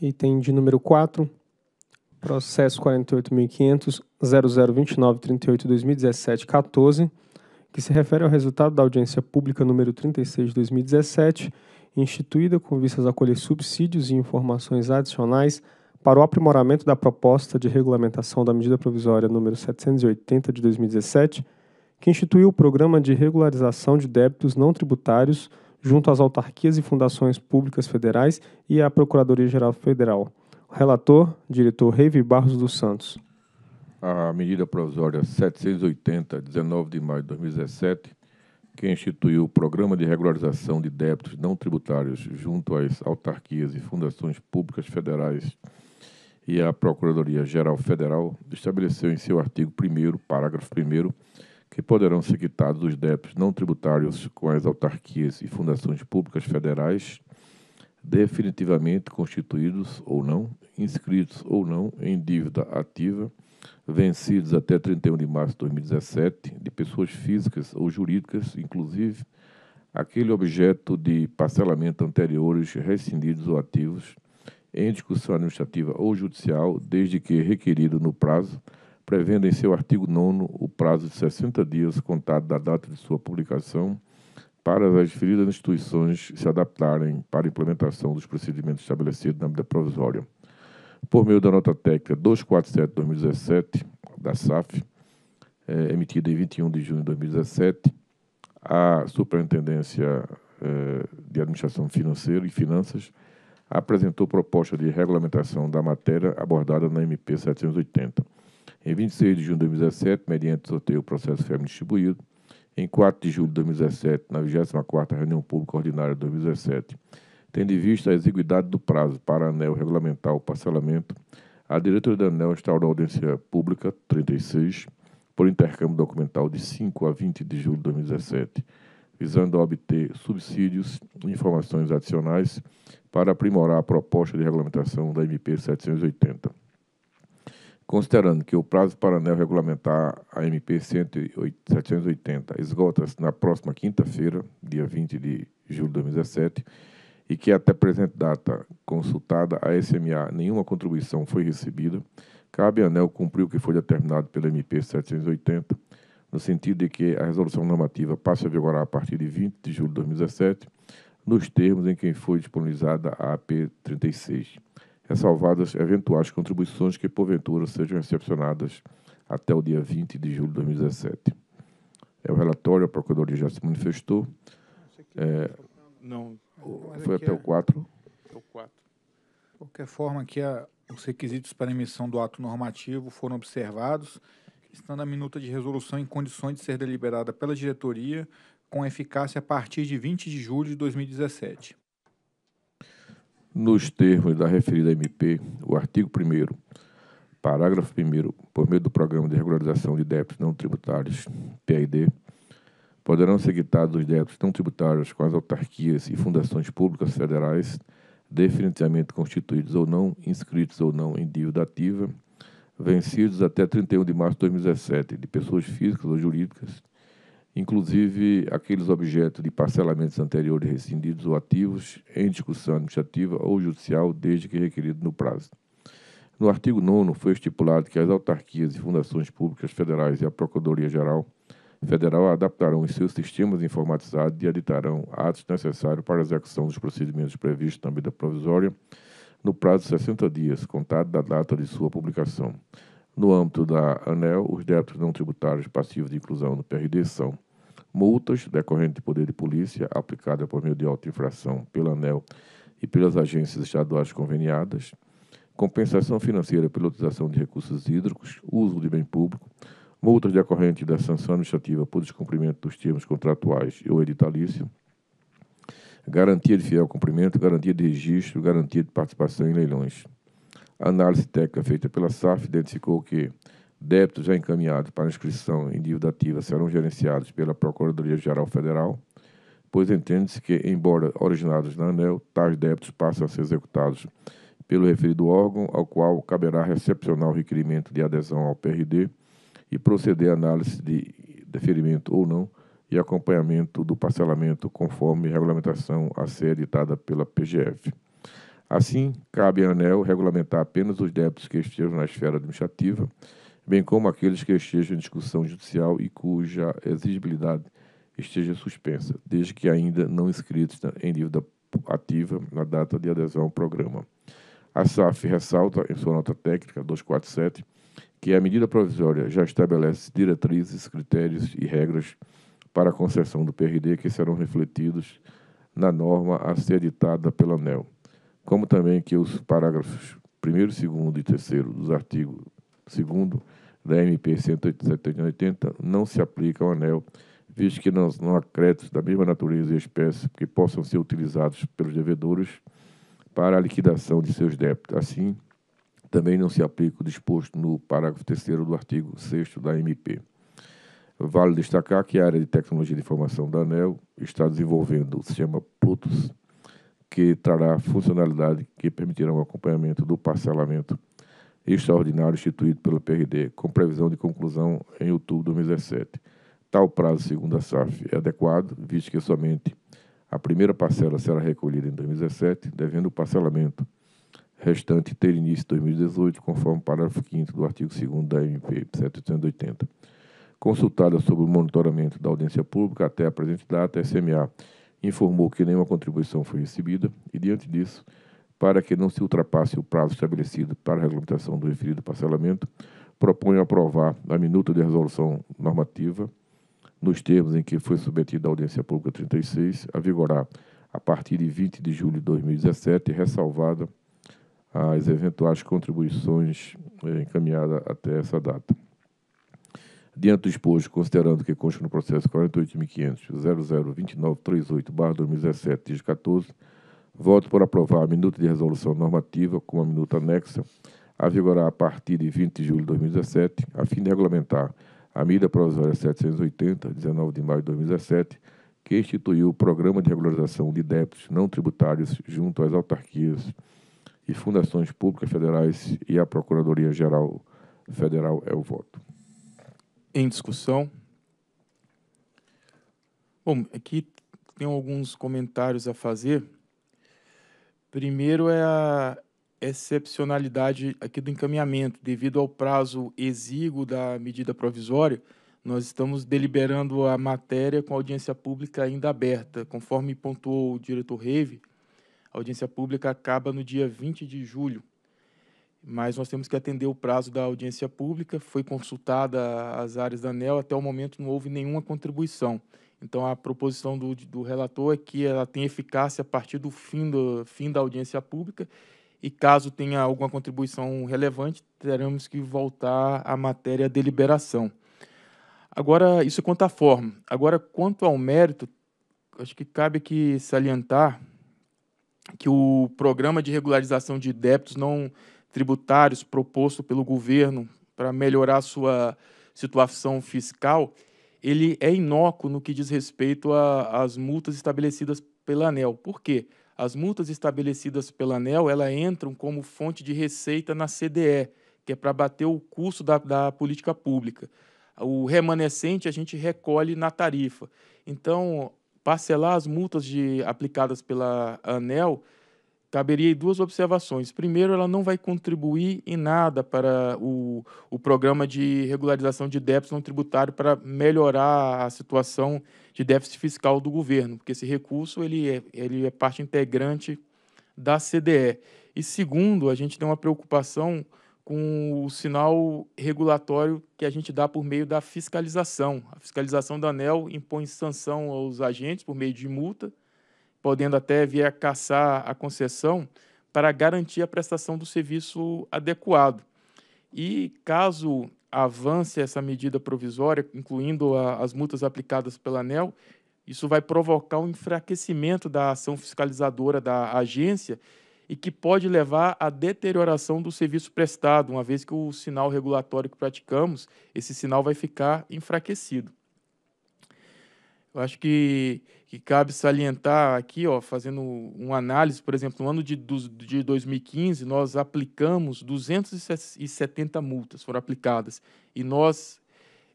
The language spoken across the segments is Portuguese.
Item de número 4, processo 48.500.0029.38.2017.14, que se refere ao resultado da audiência pública número 36 de 2017, instituída com vistas a colher subsídios e informações adicionais para o aprimoramento da proposta de regulamentação da medida provisória número 780 de 2017, que instituiu o Programa de Regularização de Débitos Não Tributários junto às autarquias e fundações públicas federais e à Procuradoria-Geral Federal. Relator, diretor Reive Barros dos Santos. A medida provisória 780, 19 de maio de 2017, que instituiu o Programa de Regularização de Débitos Não Tributários junto às autarquias e fundações públicas federais e à Procuradoria-Geral Federal, estabeleceu em seu artigo 1, parágrafo 1, que poderão ser quitados dos débitos não tributários com as autarquias e fundações públicas federais, definitivamente constituídos ou não, inscritos ou não em dívida ativa, vencidos até 31 de março de 2017, de pessoas físicas ou jurídicas, inclusive, aquele objeto de parcelamento anteriores rescindidos ou ativos, em discussão administrativa ou judicial, desde que requerido no prazo prevendo em seu artigo 9 o prazo de 60 dias contado da data de sua publicação para as referidas instituições se adaptarem para a implementação dos procedimentos estabelecidos na medida provisória. Por meio da nota técnica 247-2017 da SAF, eh, emitida em 21 de junho de 2017, a Superintendência eh, de Administração Financeira e Finanças apresentou proposta de regulamentação da matéria abordada na MP 780 em 26 de junho de 2017, mediante sorteio processo FEM distribuído, em 4 de julho de 2017, na 24ª reunião pública ordinária de 2017, tendo em vista a exiguidade do prazo para ANEL regulamentar o parcelamento, a diretora da ANEL instaurou a audiência pública 36, por intercâmbio documental de 5 a 20 de julho de 2017, visando obter subsídios e informações adicionais para aprimorar a proposta de regulamentação da MP 780. Considerando que o prazo para anel regulamentar a MP 780 esgota-se na próxima quinta-feira, dia 20 de julho de 2017, e que até presente data consultada a SMA nenhuma contribuição foi recebida, cabe à ANEL cumprir o que foi determinado pela MP 780, no sentido de que a resolução normativa passe a vigorar a partir de 20 de julho de 2017, nos termos em que foi disponibilizada a AP 36 ressalvadas eventuais contribuições que, porventura, sejam recepcionadas até o dia 20 de julho de 2017. É o relatório, a Procuradoria já se manifestou. É, não, é foi até é? o 4? o 4. De qualquer forma, que a, os requisitos para emissão do ato normativo foram observados, estando a minuta de resolução em condições de ser deliberada pela diretoria com eficácia a partir de 20 de julho de 2017. Nos termos da referida MP, o artigo 1 parágrafo 1 por meio do Programa de Regularização de Débitos Não Tributários, PID, poderão ser quitados os débitos não tributários com as autarquias e fundações públicas federais, definitivamente constituídos ou não, inscritos ou não em dívida ativa, vencidos até 31 de março de 2017, de pessoas físicas ou jurídicas, inclusive aqueles objetos de parcelamentos anteriores rescindidos ou ativos em discussão administrativa ou judicial, desde que requerido no prazo. No artigo 9 foi estipulado que as autarquias e fundações públicas federais e a Procuradoria-Geral Federal adaptarão os seus sistemas informatizados e editarão atos necessários para a execução dos procedimentos previstos na medida provisória no prazo de 60 dias, contado da data de sua publicação. No âmbito da ANEL, os débitos não tributários passivos de inclusão no PRD são multas decorrentes de poder de polícia aplicada por meio de autoinfração pela ANEL e pelas agências estaduais conveniadas, compensação financeira pela utilização de recursos hídricos, uso de bem público, multas decorrentes da sanção administrativa por descumprimento dos termos contratuais ou editalício, garantia de fiel cumprimento, garantia de registro, garantia de participação em leilões. A análise técnica feita pela SAF identificou que débitos já encaminhados para inscrição em dívida ativa serão gerenciados pela Procuradoria-Geral Federal, pois entende-se que, embora originados na ANEL, tais débitos passam a ser executados pelo referido órgão, ao qual caberá recepcionar o requerimento de adesão ao PRD e proceder à análise de deferimento ou não e acompanhamento do parcelamento conforme regulamentação a ser editada pela PGF. Assim, cabe à ANEL regulamentar apenas os débitos que estejam na esfera administrativa bem como aqueles que estejam em discussão judicial e cuja exigibilidade esteja suspensa, desde que ainda não inscritos em dívida ativa na data de adesão ao programa. A SAF ressalta, em sua nota técnica 247, que a medida provisória já estabelece diretrizes, critérios e regras para a concessão do PRD que serão refletidos na norma a ser editada pela ANEL, como também que os parágrafos 1, 2 e 3 dos artigos segundo da MP 187 não se aplica ao anel, visto que não, não há créditos da mesma natureza e espécie que possam ser utilizados pelos devedores para a liquidação de seus débitos. Assim, também não se aplica o disposto no parágrafo 3 do artigo 6 da MP. Vale destacar que a área de tecnologia de informação da ANEL está desenvolvendo o sistema Plutus, que trará funcionalidade que permitirá o um acompanhamento do parcelamento extraordinário instituído pela PRD, com previsão de conclusão em outubro de 2017. Tal prazo, segundo a SAF, é adequado, visto que somente a primeira parcela será recolhida em 2017, devendo o parcelamento restante ter início em 2018, conforme o parágrafo 5 do artigo 2 da MP 780. Consultada sobre o monitoramento da audiência pública até a presente data, a SMA informou que nenhuma contribuição foi recebida e, diante disso, para que não se ultrapasse o prazo estabelecido para a regulamentação do referido parcelamento, proponho aprovar a minuta de resolução normativa, nos termos em que foi submetida à audiência pública 36, a vigorar a partir de 20 de julho de 2017, ressalvada as eventuais contribuições eh, encaminhadas até essa data. Diante do exposto, considerando que consta no processo 48.500.002938-2017, dígito 14, Voto por aprovar a minuta de resolução normativa com a minuta anexa a vigorar a partir de 20 de julho de 2017, a fim de regulamentar a medida provisória 780, 19 de maio de 2017, que instituiu o Programa de Regularização de Débitos Não Tributários junto às autarquias e fundações públicas federais e à Procuradoria-Geral Federal é o voto. Em discussão? Bom, aqui tem alguns comentários a fazer. Primeiro é a excepcionalidade aqui do encaminhamento. Devido ao prazo exíguo da medida provisória, nós estamos deliberando a matéria com a audiência pública ainda aberta. Conforme pontuou o diretor Reve, a audiência pública acaba no dia 20 de julho mas nós temos que atender o prazo da audiência pública. Foi consultada as áreas da ANEL, até o momento não houve nenhuma contribuição. Então, a proposição do, do relator é que ela tenha eficácia a partir do fim, do fim da audiência pública e, caso tenha alguma contribuição relevante, teremos que voltar à matéria deliberação. Agora, isso quanto à forma. Agora, quanto ao mérito, acho que cabe aqui salientar que o programa de regularização de débitos não tributários proposto pelo governo para melhorar sua situação fiscal, ele é inócuo no que diz respeito às multas estabelecidas pela ANEL. Por quê? As multas estabelecidas pela ANEL ela entram como fonte de receita na CDE, que é para bater o custo da, da política pública. O remanescente a gente recolhe na tarifa. Então, parcelar as multas de, aplicadas pela ANEL caberia duas observações. Primeiro, ela não vai contribuir em nada para o, o programa de regularização de déficit não tributário para melhorar a situação de déficit fiscal do governo, porque esse recurso ele é, ele é parte integrante da CDE. E segundo, a gente tem uma preocupação com o sinal regulatório que a gente dá por meio da fiscalização. A fiscalização da ANEL impõe sanção aos agentes por meio de multa, podendo até vir a caçar a concessão para garantir a prestação do serviço adequado. E caso avance essa medida provisória, incluindo a, as multas aplicadas pela ANEL, isso vai provocar um enfraquecimento da ação fiscalizadora da agência e que pode levar à deterioração do serviço prestado, uma vez que o sinal regulatório que praticamos, esse sinal vai ficar enfraquecido. Eu acho que, que cabe salientar aqui, ó, fazendo uma análise, por exemplo, no ano de, de 2015, nós aplicamos 270 multas, foram aplicadas, e nós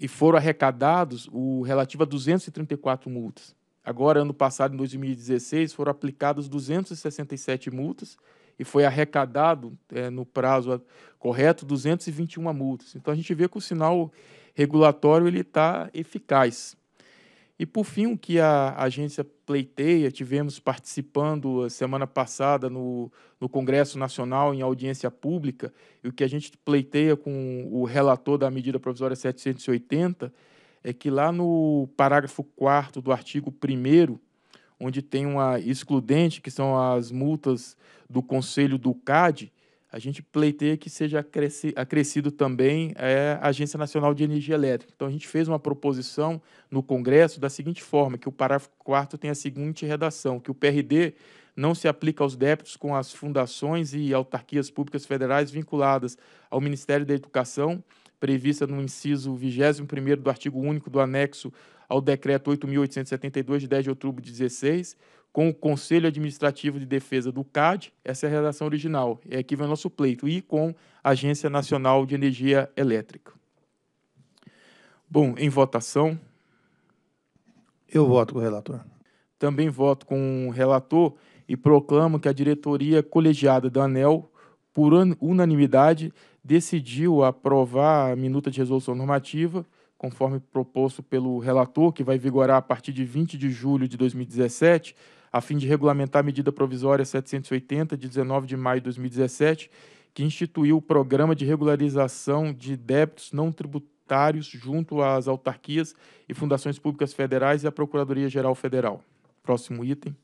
e foram arrecadados o relativo a 234 multas. Agora, ano passado, em 2016, foram aplicadas 267 multas e foi arrecadado é, no prazo correto 221 multas. Então, a gente vê que o sinal regulatório ele está eficaz. E por fim, o que a agência pleiteia, tivemos participando a semana passada no, no Congresso Nacional em audiência pública, e o que a gente pleiteia com o relator da medida provisória 780, é que lá no parágrafo 4 do artigo 1 onde tem uma excludente, que são as multas do Conselho do CAD, a gente pleiteia que seja acrescido também é, a Agência Nacional de Energia Elétrica. Então, a gente fez uma proposição no Congresso da seguinte forma, que o parágrafo 4 tem a seguinte redação, que o PRD não se aplica aos débitos com as fundações e autarquias públicas federais vinculadas ao Ministério da Educação, prevista no inciso 21 do artigo único do anexo ao Decreto 8.872, de 10 de outubro de 16, com o Conselho Administrativo de Defesa do CAD, essa é a redação original, é aqui vem o nosso pleito, e com a Agência Nacional de Energia Elétrica. Bom, em votação. Eu voto com o relator. Também voto com o relator e proclamo que a diretoria colegiada da ANEL, por unanimidade, decidiu aprovar a minuta de resolução normativa, conforme proposto pelo relator, que vai vigorar a partir de 20 de julho de 2017 a fim de regulamentar a medida provisória 780, de 19 de maio de 2017, que instituiu o Programa de Regularização de Débitos Não Tributários junto às autarquias e fundações públicas federais e à Procuradoria-Geral Federal. Próximo item.